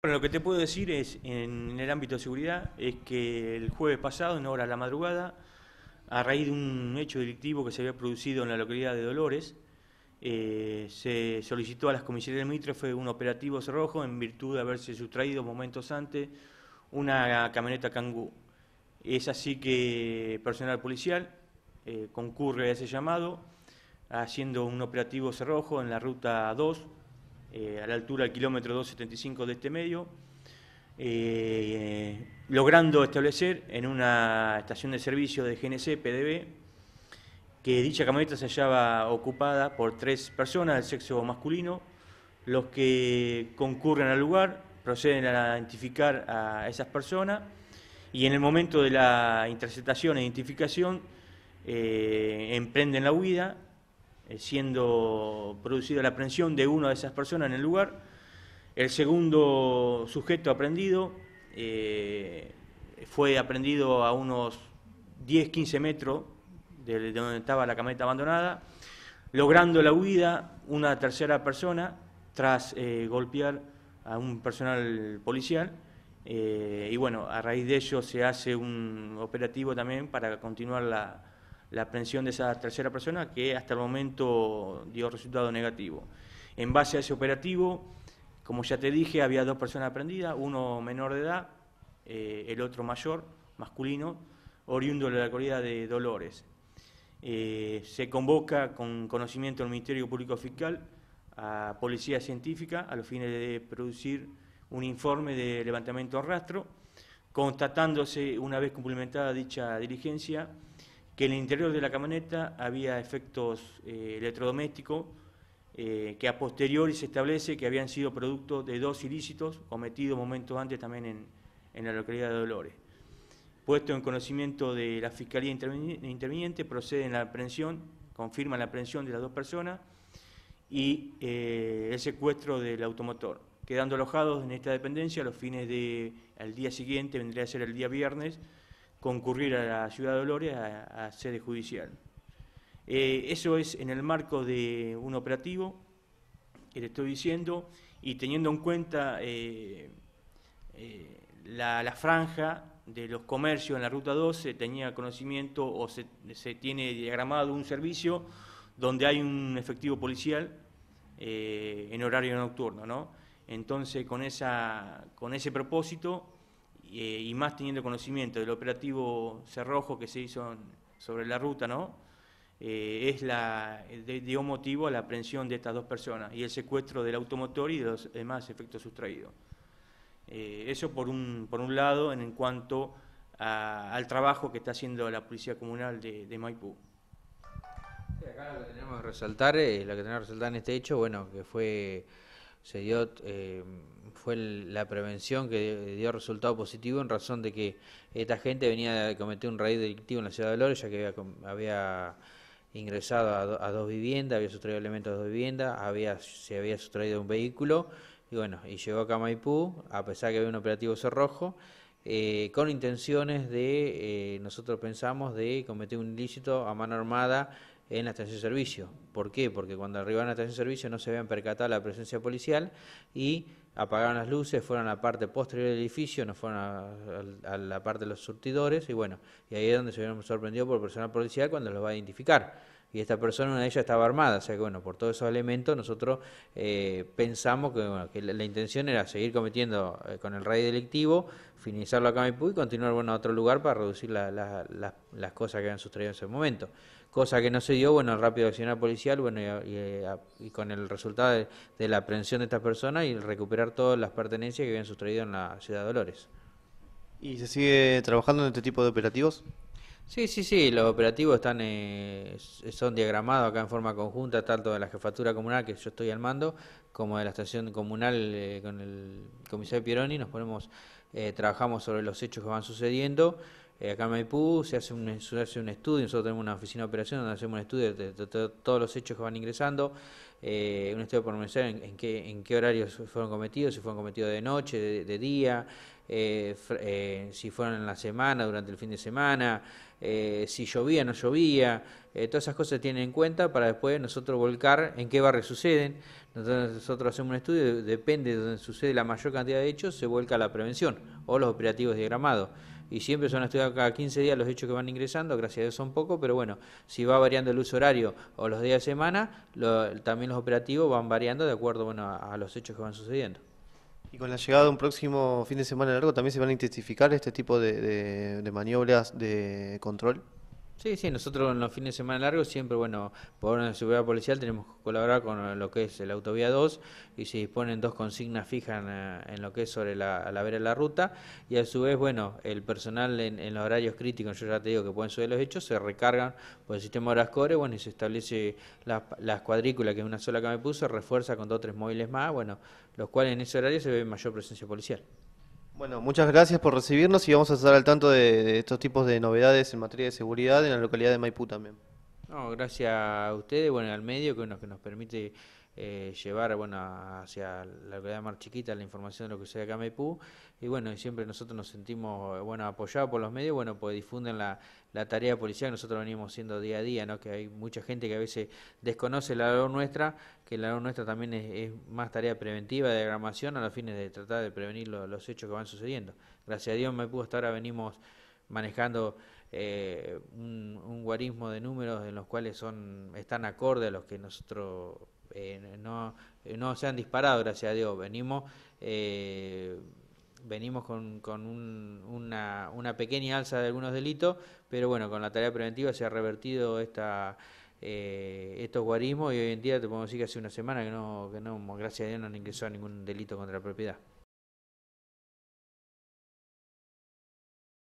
Bueno, lo que te puedo decir es, en el ámbito de seguridad, es que el jueves pasado, en hora de la madrugada, a raíz de un hecho delictivo que se había producido en la localidad de Dolores, eh, se solicitó a las comisarías Mitrofe un operativo cerrojo en virtud de haberse sustraído momentos antes una camioneta Kangoo. Es así que personal policial eh, concurre a ese llamado haciendo un operativo cerrojo en la ruta 2 eh, a la altura del kilómetro 275 de este medio, eh, logrando establecer en una estación de servicio de GNC PDB que dicha camioneta se hallaba ocupada por tres personas del sexo masculino, los que concurren al lugar proceden a identificar a esas personas y en el momento de la interceptación e identificación eh, emprenden la huida eh, siendo producida la aprehensión de una de esas personas en el lugar. El segundo sujeto aprendido eh, fue aprendido a unos 10, 15 metros de, donde estaba la cameta abandonada, logrando la huida una tercera persona tras eh, golpear a un personal policial. y bueno, a raíz de ello se hace un operativo también para continuar la, la aprehensión de esa tercera persona que hasta el momento dio resultado negativo. En base a ese operativo, como ya te dije, había dos personas aprendidas, uno menor de edad, eh, el otro mayor, masculino, oriundo de la localidad de Dolores. Eh, se convoca con conocimiento del Ministerio Público Fiscal a Policía Científica a los fines de producir un informe de levantamiento a rastro, constatándose una vez cumplimentada dicha diligencia, que en el interior de la camioneta había efectos eh, electrodomésticos eh, que a posteriori se establece que habían sido producto de dos ilícitos cometidos momentos antes también en, la localidad de Dolores. Puesto en conocimiento de la Fiscalía Interviniente, proceden la aprehensión, confirma la aprehensión de las dos personas y eh, el secuestro del automotor, quedando alojados en esta dependencia a los fines del día siguiente, vendría a ser el día viernes, concurrir a la ciudad de Dolores a, sede judicial. Eh, eso es en el marco de un operativo que le estoy diciendo y teniendo en cuenta eh, eh, la, franja de los comercios en la ruta 12, tenía conocimiento o se, tiene diagramado un servicio donde hay un efectivo policial en horario nocturno. Entonces, con, esa, con ese propósito, eh, y más teniendo conocimiento del operativo Cerrojo que se hizo sobre la ruta, ¿no? Eh, es la, dio motivo a la aprehensión de estas dos personas y el secuestro del automotor y de los demás efectos sustraídos. Eh, eso por un, por un lado en cuanto al trabajo que está haciendo la Policía Comunal de, Maipú. acá lo tenemos resaltar, lo que tenemos que resaltar en este hecho, bueno, que fue se dio eh, fue la prevención que dio resultado positivo en razón de que esta gente venía a cometer un raid delictivo en la ciudad de Dolores, ya que había, ingresado a, dos viviendas, había sustraído elementos de dos viviendas, había, se había sustraído un vehículo y bueno, y llegó a Maipú, a pesar que había un operativo cerrojo, eh, con intenciones de, eh, nosotros pensamos, de cometer un ilícito a mano armada en la estación de servicio. ¿Por qué? Porque cuando arribaron a la estación de servicio no se habían percatado la presencia policial y apagaron las luces, fueron a la parte posterior del edificio, no fueron a, la parte de los surtidores y bueno, y ahí es donde se vieron sorprendidos por el personal policial cuando los va a identificar y esta persona, una de ellas estaba armada. O sea que, bueno, por todos esos elementos nosotros eh, pensamos que, bueno, que la, intención era seguir cometiendo eh, con el rey delictivo, finalizarlo acá en Maipú y continuar bueno, a otro lugar para reducir las cosas que habían sustraído en ese momento. Cosa que no se dio, bueno, el rápido accionar policial, bueno, y, con el resultado de, la aprehensión de esta persona y recuperar todas las pertenencias que habían sustraído en la ciudad de Dolores. ¿Y se sigue trabajando en este tipo de operativos? Sí, sí, sí, los operativos están eh, son diagramados acá en forma conjunta, tanto de la jefatura comunal, que yo estoy al mando, como de la estación comunal eh, con el comisario Pieroni. Nos ponemos, eh, trabajamos sobre los hechos que van sucediendo eh, acá en Maipú se hace, un, estudio, nosotros tenemos una oficina de operación donde hacemos un estudio de, todos los hechos que van ingresando, eh, un estudio por mencionar en, qué, horarios fueron cometidos, si fueron cometidos de noche, de, día, eh, si fueron en la semana, durante el fin de semana, si llovía, no llovía, todas esas cosas se tienen en cuenta para después nosotros volcar en qué barrio suceden. Nosotros, hacemos un estudio, depende de donde sucede la mayor cantidad de hechos, se vuelca la prevención o los operativos diagramados y siempre son estudiados cada 15 días los hechos que van ingresando, gracias a Dios son pocos, pero bueno, si va variando el uso horario o los días de semana, también los operativos van variando de acuerdo bueno, a, los hechos que van sucediendo. Y con la llegada de un próximo fin de semana largo, ¿también se van a intensificar este tipo de maniobras de control? Sí, sí, nosotros en los fines de semana largos siempre, bueno, por una seguridad policial tenemos que colaborar con lo que es la autovía 2 y se disponen dos consignas fijas en, lo que es sobre la, la vera de la ruta y a su vez, bueno, el personal en, los horarios críticos, yo ya te digo que pueden subir los hechos, se recargan por el sistema horas core, bueno, y se establece las la cuadrículas, que es una sola que me puso, refuerza con dos o tres móviles más, bueno, los cuales en ese horario se ve mayor presencia policial. Bueno, muchas gracias por recibirnos y vamos a estar al tanto de, estos tipos de novedades en materia de seguridad en la localidad de Maipú también. No, gracias a ustedes, bueno, al medio que nos, que nos permite eh, llevar bueno, hacia la localidad más Chiquita la información de lo que sucede acá en Maipú. Y bueno, y siempre nosotros nos sentimos eh, bueno, apoyados por los medios, bueno, pues difunden la, la tarea policial que nosotros venimos haciendo día a día, ¿no? que hay mucha gente que a veces desconoce la labor nuestra, que la labor nuestra también es, más tarea preventiva de agramación a los fines de tratar de prevenir los hechos que van sucediendo. Gracias a Dios en Maipú hasta ahora venimos manejando eh, un, un guarismo de números en los cuales son están acorde a los que nosotros eh, no, eh, no se han disparado, gracias a Dios. Venimos, eh, venimos con, con una, una, pequeña alza de algunos delitos, pero bueno, con la tarea preventiva se ha revertido esta, estos guarismos y hoy en día te podemos decir que hace una semana que no, que no gracias a Dios, no ingresó a ningún delito contra la propiedad.